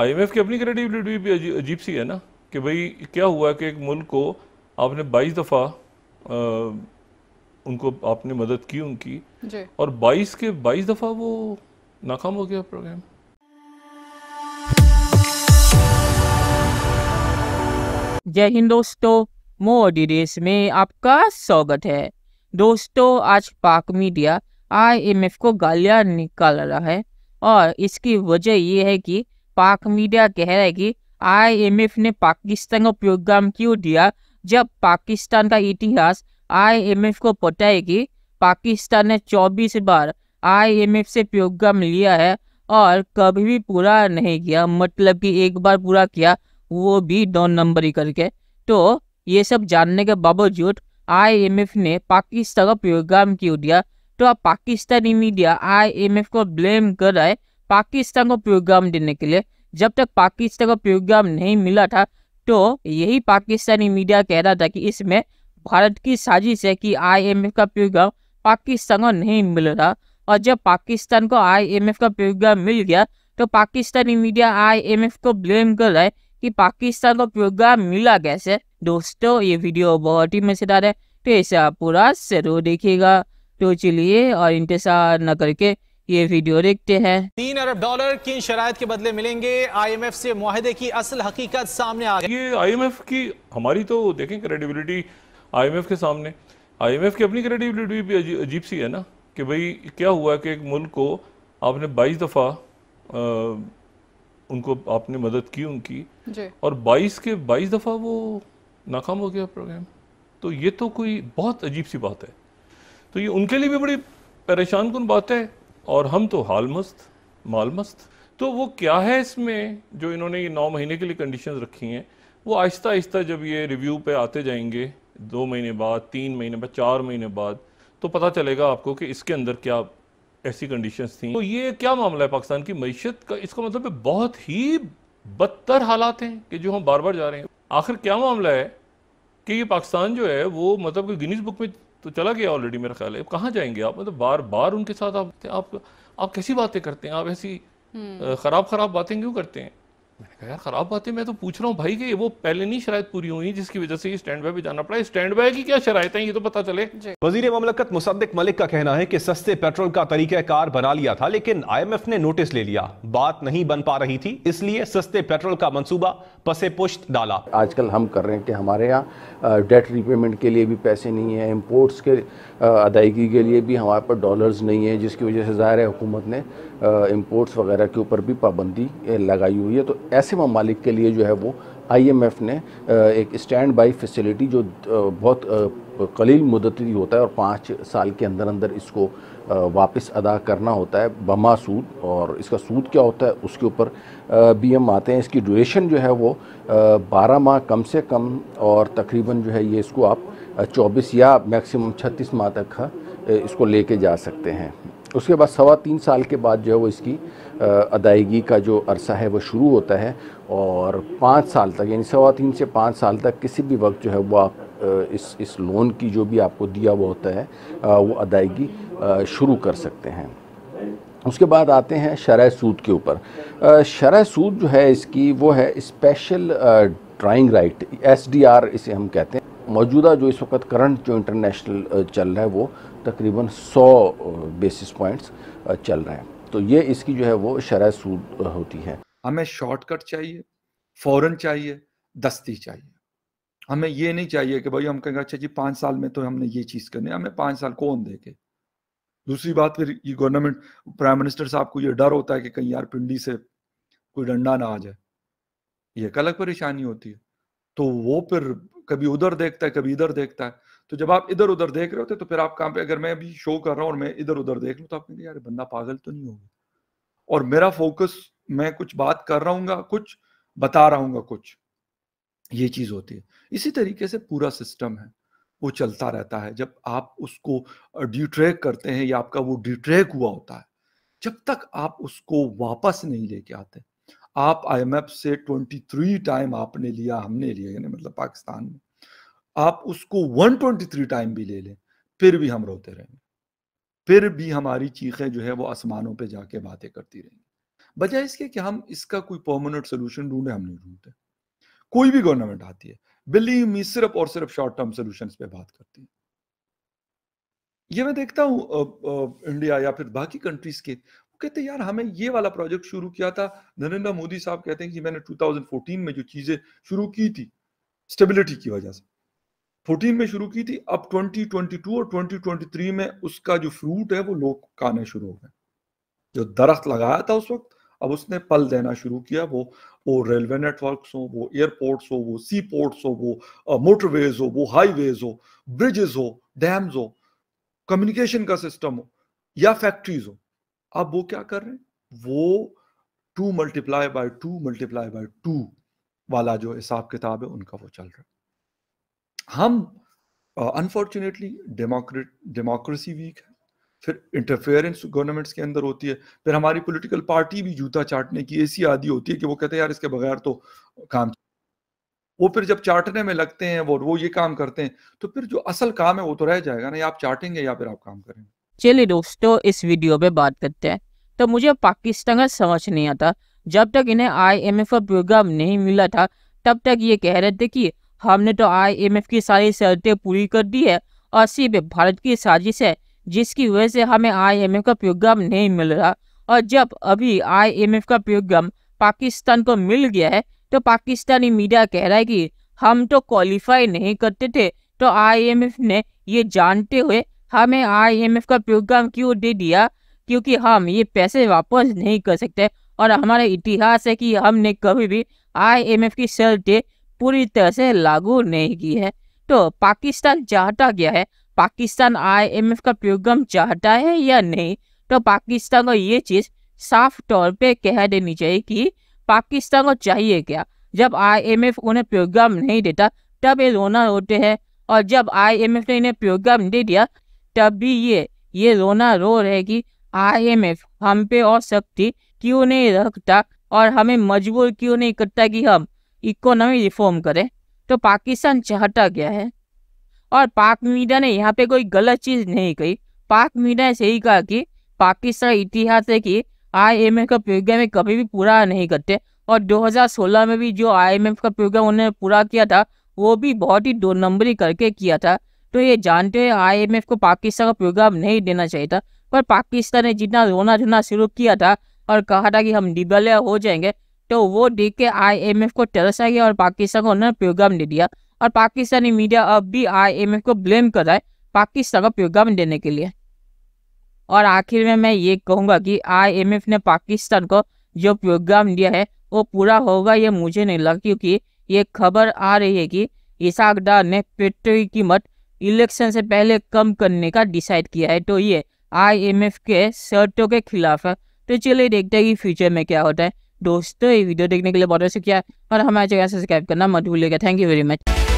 IMF की अपनी credibility भी अजीब सी है ना कि भाई क्या हुआ कि एक मुल्क को आपने बाईस दफ़ा उनको आपने मदद की उनकी और बाईस के बाईस दफ़ा वो नाकाम हो गया प्रोग्राम जय हिंद दोस्तों मोदी देश में आपका स्वागत है दोस्तों आज पाक मीडिया आईएमएफ को गालियां निकाल रहा है और इसकी वजह ये है कि पाक मीडिया कह रहा है कि आईएमएफ ने पाकिस्तान को प्रोग्राम क्यों दिया जब पाकिस्तान का इतिहास आईएमएफ को पता है कि पाकिस्तान ने 24 बार आईएमएफ से प्रोग्राम लिया है और कभी भी पूरा नहीं किया मतलब कि एक बार पूरा किया वो भी दो नंबरी करके तो ये सब जानने के बावजूद आईएमएफ ने पाकिस्तान का प्रोग्राम क्यों दिया तो अब पाकिस्तानी मीडिया आईएमएफ को ब्लेम कर रहा है पाकिस्तान को प्रोग्राम देने के लिए जब तक पाकिस्तान को प्रोग्राम नहीं मिला था तो यही पाकिस्तानी मीडिया कह रहा था कि इसमें भारत की साजिश है कि आईएमएफ का प्रोग्राम पाकिस्तान को नहीं मिल रहा और जब पाकिस्तान को आईएमएफ का प्रोग्राम मिल गया तो पाकिस्तानी मीडिया आईएमएफ को ब्लेम कर रहा है कि पाकिस्तान को प्रोग्राम मिला कैसे दोस्तों ये वीडियो बहुत ही मजेदार है तो ऐसा पूरा जरूर देखिएगा तो चलिए और इंतजार न करके ये वीडियो देखते हैं तीन अरब डॉलर किन शराय के बदले मिलेंगे आईएमएफ से मुहिदे की असल हकीकत सामने आ गई ये आईएमएफ की हमारी तो देखें क्रेडिबिलिटी आईएमएफ के सामने आईएमएफ की अपनी क्रेडिबिलिटी भी अजीब सी है ना कि भाई क्या हुआ कि एक मुल्क को आपने बाईस दफ़ा उनको आपने मदद की उनकी और बाईस के बाईस दफ़ा वो नाकाम हो गया प्रोग्राम तो ये तो कोई बहुत अजीब सी बात है तो ये उनके लिए भी बड़ी परेशान कन बात है और हम तो हाल मस्त माल मस्त तो वो क्या है इसमें जो इन्होंने ये नौ महीने के लिए कंडीशन रखी हैं वो आहिस्ता आहिस्ता जब ये रिव्यू पे आते जाएंगे दो महीने बाद तीन महीने बाद चार महीने बाद तो पता चलेगा आपको कि इसके अंदर क्या ऐसी कंडीशंस थी तो ये क्या मामला है पाकिस्तान की मीशत का इसका मतलब बहुत ही बदतर हालात हैं कि जो हम बार बार जा रहे हैं आखिर क्या मामला है कि ये पाकिस्तान जो है वो मतलब गिनीज बुक में तो चला गया ऑलरेडी मेरा ख्याल है कहाँ जाएंगे आप मतलब बार बार उनके साथ आप आप आप कैसी बातें करते हैं आप ऐसी हम्म। ख़राब ख़राब बातें क्यों करते हैं मैंने कहा यार ख़राब बातें मैं तो पूछ रहा हूँ भाई कि वो पहले नहीं शराय पूरी हुई जिसकी वजह से स्टैंड बाय पे जाना पड़ा स्टैंड बाय की क्या शरात है ये तो पता चले वजीर ममलकत मुसद्दिक मलिक का कहना है कि सस्ते पेट्रोल का तरीका कार बना लिया था लेकिन आई एम एफ ने नोटिस ले लिया बात नहीं बन पा रही थी इसलिए सस्ते पेट्रोल का मनसूबा पसे पुष्ट डाला आजकल हम कर रहे हैं कि हमारे यहाँ डेट रिपेमेंट के लिए भी पैसे नहीं है इम्पोर्ट्स के अदायगी के लिए भी हमारे पास डॉलर्स नहीं है जिसकी वजह से ज़ाहिर है हुकूमत ने इम्पोर्ट्स वगैरह के ऊपर भी पाबंदी लगाई हुई है तो ऐसे ममालिक के लिए जो है वो आईएमएफ ने एक स्टैंड बाई फैसिलिटी जो बहुत कलील मुदती होता है और पाँच साल के अंदर अंदर इसको वापस अदा करना होता है बमा सूद और इसका सूद क्या होता है उसके ऊपर बी एम आते हैं इसकी ड्यूरेशन जो है वो बारह माह कम से कम और तकरीबन जो है ये इसको आप चौबीस या मैक्सिमम छत्तीस माह तक इसको लेके जा सकते हैं उसके बाद सवा तीन साल के बाद जो है वो इसकी अदायगी का जो अरसा है वो शुरू होता है और पाँच साल तक यानी सवा तीन से पाँच साल तक किसी भी वक्त जो है वो आप इस इस लोन की जो भी आपको दिया हुआ होता है वो अदायगी शुरू कर सकते हैं उसके बाद आते हैं शरह सूद के ऊपर शरह सूद जो है इसकी वो है स्पेशल ड्राइंग राइट एस इसे हम कहते हैं मौजूदा जो इस वक्त करंट जो इंटरनेशनल चल रहा है वो तकरीबन 100 बेसिस पॉइंट्स चल रहे हैं तो ये इसकी जो है वो शरह सूद होती है हमें शॉर्टकट चाहिए फ़ौरन चाहिए दस्ती चाहिए हमें ये नहीं चाहिए कि भाई हम कहेंगे अच्छा जी पाँच साल में तो हमने ये चीज़ करनी हमें पाँच साल कौन देखे दूसरी बात फिर ये गवर्नमेंट प्राइम मिनिस्टर साहब को ये डर होता है कि कहीं यार पिंडी से कोई डंडा ना आ जाए ये एक अलग परेशानी होती है तो वो फिर कभी उधर देखता है कभी इधर देखता है तो जब आप इधर उधर देख रहे होते तो फिर आप काम पे अगर मैं अभी शो कर रहा हूँ और मैं इधर उधर देख लू तो आप कहेंगे यार बंदा पागल तो नहीं होगा और मेरा फोकस मैं कुछ बात कर रहा हूँ कुछ बता रहा हूँ कुछ ये चीज होती है इसी तरीके से पूरा सिस्टम है वो चलता रहता है जब आप उसको डिट्रैक करते हैं या आपका वो डिट्रैक हुआ होता है जब तक आप उसको वापस नहीं लेके आते आप आईएमएफ से 23 टाइम आपने लिया हमने लिया यानी मतलब पाकिस्तान में आप उसको 123 टाइम भी ले लें फिर भी हम रोते रहेंगे फिर भी हमारी चीखें जो है वो आसमानों पे जाके बातें करती रहेंगी बजाय इसके कि हम इसका कोई परमानेंट सोल्यूशन ढूंढे हम नहीं ढूंढते कोई भी गवर्नमेंट आती है बिल्ली मी सिर्फ और सिर्फ शॉर्ट टर्म सोल्यूशन पे बात करती है ये मैं देखता हूँ इंडिया या फिर बाकी कंट्रीज के वो कहते यार हमें ये वाला प्रोजेक्ट शुरू किया था नरेंद्र मोदी साहब कहते हैं कि मैंने 2014 में जो चीजें शुरू की थी स्टेबिलिटी की वजह से फोर्टीन में शुरू की थी अब 2022 और 2023 में उसका जो फ्रूट है वो लोग खाने शुरू हो गए जो दरख्त लगाया था उस वक्त अब उसने पल देना शुरू किया वो वो रेलवे नेटवर्क हो वो एयरपोर्ट्स हो वो सी पोर्ट्स हो वो मोटरवेज हो वो हाईवेज हो ब्रिजेस हो डैम्स हो कम्युनिकेशन का सिस्टम हो या फैक्ट्रीज हो अब वो क्या कर रहे हैं वो two multiply by two multiply by two वाला जो हिसाब किताब है उनका वो चल रहा है हम अनफॉर्चुनेटली डेमोक्रेट डेमोक्रेसी वीक है फिर इंटरफेरेंस गवर्नमेंट्स के अंदर होती है फिर हमारी पॉलिटिकल पार्टी भी जूता चाटने की ऐसी आदि होती है कि वो कहते हैं यार इसके बगैर तो काम वो फिर जब चाटने में लगते हैं वो वो ये काम करते हैं तो फिर जो असल काम है वो तो रह जाएगा ना या आप चाटेंगे या फिर आप काम करेंगे चलिए दोस्तों इस वीडियो पे बात करते हैं तो मुझे पाकिस्तान का समझ नहीं आता जब तक इन्हें आईएमएफ का प्रोग्राम नहीं मिला था तब तक ये कह रहे थे कि हमने तो आईएमएफ की सारी शर्तें पूरी कर दी है और सिर्फ भारत की साजिश है जिसकी वजह से हमें आईएमएफ का प्रोग्राम नहीं मिल रहा और जब अभी आईएमएफ का प्रोग्राम पाकिस्तान को मिल गया है तो पाकिस्तानी मीडिया कह रहा है कि हम तो क्वालिफाई नहीं करते थे तो आई ने ये जानते हुए हमें आईएमएफ का प्रोग्राम क्यों दे दिया क्योंकि हम ये पैसे वापस नहीं कर सकते और हमारा इतिहास है कि हमने कभी भी आईएमएफ की शर्तें पूरी तरह से लागू नहीं की है तो पाकिस्तान चाहता गया है पाकिस्तान आईएमएफ का प्रोग्राम चाहता है या नहीं तो पाकिस्तान को ये चीज़ साफ तौर पे कह देनी चाहिए कि पाकिस्तान को चाहिए क्या जब आईएमएफ उन्हें प्रोग्राम नहीं देता तब ये रोना रोते हैं और जब आईएमएफ ने इन्हें प्रोग्राम दे दिया तब भी ये ये रोना रो रहे कि आईएमएफ हम पे और शक्ति क्यों नहीं रखता और हमें मजबूर क्यों नहीं करता कि हम इकोनॉमी रिफॉर्म करे तो पाकिस्तान से हटा गया है और पाक मीडिया ने यहाँ पे कोई गलत चीज़ नहीं कही पाक मीडिया ने सही कहा कि पाकिस्तान इतिहास है कि आईएमएफ का प्रोग्राम कभी भी पूरा नहीं करते और 2016 में भी जो आईएमएफ का प्रोग्राम उन्होंने पूरा किया था वो भी बहुत ही दो नंबरी करके किया था तो ये जानते हुए आई को पाकिस्तान का प्रोग्राम नहीं देना चाहिए था पर पाकिस्तान ने जितना रोना धोना शुरू किया था और कहा था कि हम डिबल हो जाएंगे तो वो देख के एफ को तरसा गया और पाकिस्तान को उन्होंने प्रोग्राम दे दिया और पाकिस्तानी मीडिया अब भी एफ को ब्लेम कर रहा है पाकिस्तान को प्रोग्राम देने के लिए और आखिर में मैं ये कहूँगा कि एफ ने पाकिस्तान को जो प्रोग्राम दिया है वो पूरा होगा ये मुझे नहीं लगा क्योंकि ये खबर आ रही है कि इसाक डार ने पेट्रोल की कीमत इलेक्शन से पहले कम करने का डिसाइड किया है तो ये आईएमएफ के शर्तों के खिलाफ है तो चलिए देखते हैं कि फ्यूचर में क्या होता है दोस्तों ये वीडियो देखने के लिए बहुत शुक्रिया और हमारे चैनल सब्सक्राइब करना मत भूलिएगा थैंक यू वेरी मच